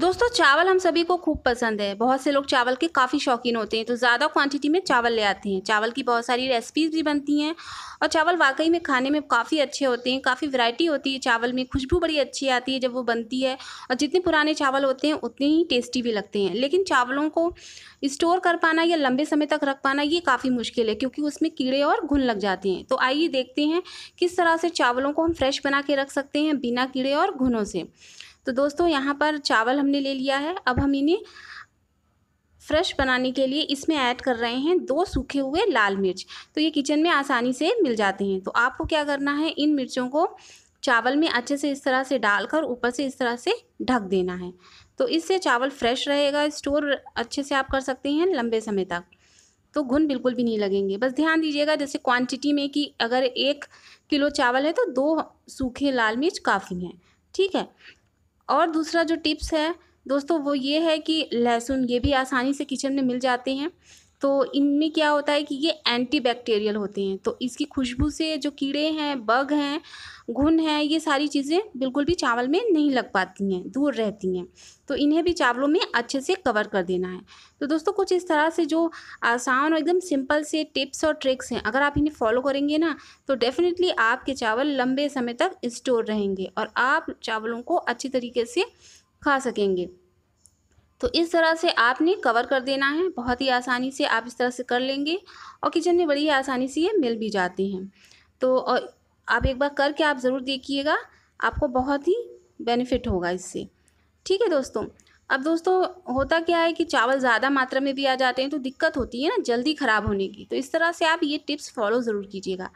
दोस्तों चावल हम सभी को खूब पसंद है बहुत से लोग चावल के काफ़ी शौकीन होते हैं तो ज़्यादा क्वांटिटी में चावल ले आते हैं चावल की बहुत सारी रेसिपीज़ भी बनती हैं और चावल वाकई में खाने में काफ़ी अच्छे होते हैं काफ़ी वैरायटी होती है चावल में खुशबू बड़ी अच्छी आती है जब वो बनती है और जितने पुराने चावल होते हैं उतने ही टेस्टी भी लगते हैं लेकिन चावलों को स्टोर कर पाना या लंबे समय तक रख पाना ये काफ़ी मुश्किल है क्योंकि उसमें कीड़े और घुन लग जाते हैं तो आइए देखते हैं किस तरह से चावलों को हम फ्रेश बना के रख सकते हैं बिना कीड़े और घुनों से तो दोस्तों यहाँ पर चावल हमने ले लिया है अब हम इन्हें फ्रेश बनाने के लिए इसमें ऐड कर रहे हैं दो सूखे हुए लाल मिर्च तो ये किचन में आसानी से मिल जाते हैं तो आपको क्या करना है इन मिर्चों को चावल में अच्छे से इस तरह से डालकर ऊपर से इस तरह से ढक देना है तो इससे चावल फ्रेश रहेगा स्टोर अच्छे से आप कर सकते हैं लंबे समय तक तो घुन बिल्कुल भी नहीं लगेंगे बस ध्यान दीजिएगा जैसे क्वांटिटी में कि अगर एक किलो चावल है तो दो सूखे लाल मिर्च काफ़ी हैं ठीक है और दूसरा जो टिप्स है दोस्तों वो ये है कि लहसुन ये भी आसानी से किचन में मिल जाते हैं तो इनमें क्या होता है कि ये एंटीबैक्टीरियल होते हैं तो इसकी खुशबू से जो कीड़े हैं बग हैं घुन हैं ये सारी चीज़ें बिल्कुल भी चावल में नहीं लग पाती हैं दूर रहती हैं तो इन्हें भी चावलों में अच्छे से कवर कर देना है तो दोस्तों कुछ इस तरह से जो आसान और एकदम सिंपल से टिप्स और ट्रिक्स हैं अगर आप इन्हें फॉलो करेंगे ना तो डेफिनेटली आपके चावल लंबे समय तक स्टोर रहेंगे और आप चावलों को अच्छी तरीके से खा सकेंगे तो इस तरह से आपने कवर कर देना है बहुत ही आसानी से आप इस तरह से कर लेंगे और किचन में बड़ी आसानी से ये मिल भी जाते हैं तो और आप एक बार करके आप ज़रूर देखिएगा आपको बहुत ही बेनिफिट होगा इससे ठीक है दोस्तों अब दोस्तों होता क्या है कि चावल ज़्यादा मात्रा में भी आ जाते हैं तो दिक्कत होती है ना जल्दी ख़राब होने की तो इस तरह से आप ये टिप्स फॉलो ज़रूर कीजिएगा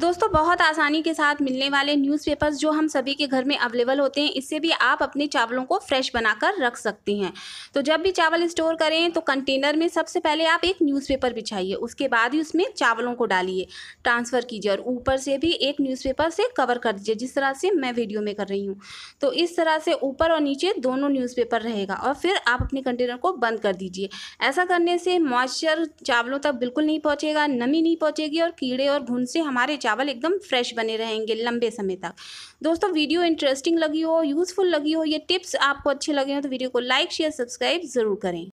दोस्तों बहुत आसानी के साथ मिलने वाले न्यूज़पेपर्स जो हम सभी के घर में अवेलेबल होते हैं इससे भी आप अपने चावलों को फ्रेश बनाकर रख सकती हैं तो जब भी चावल स्टोर करें तो कंटेनर में सबसे पहले आप एक न्यूज़पेपर बिछाइए उसके बाद ही उसमें चावलों को डालिए ट्रांसफ़र कीजिए और ऊपर से भी एक न्यूज़पेपर से कवर कर दीजिए जिस तरह से मैं वीडियो में कर रही हूँ तो इस तरह से ऊपर और नीचे दोनों न्यूज़पेपर रहेगा और फिर आप अपने कंटेनर को बंद कर दीजिए ऐसा करने से मॉइस्चर चावलों तक बिल्कुल नहीं पहुँचेगा नमी नहीं पहुँचेगी और कीड़े और घुन से हमारे चावल एकदम फ्रेश बने रहेंगे लंबे समय तक दोस्तों वीडियो इंटरेस्टिंग लगी हो यूज़फुल लगी हो ये टिप्स आपको अच्छे लगे हो तो वीडियो को लाइक शेयर सब्सक्राइब ज़रूर करें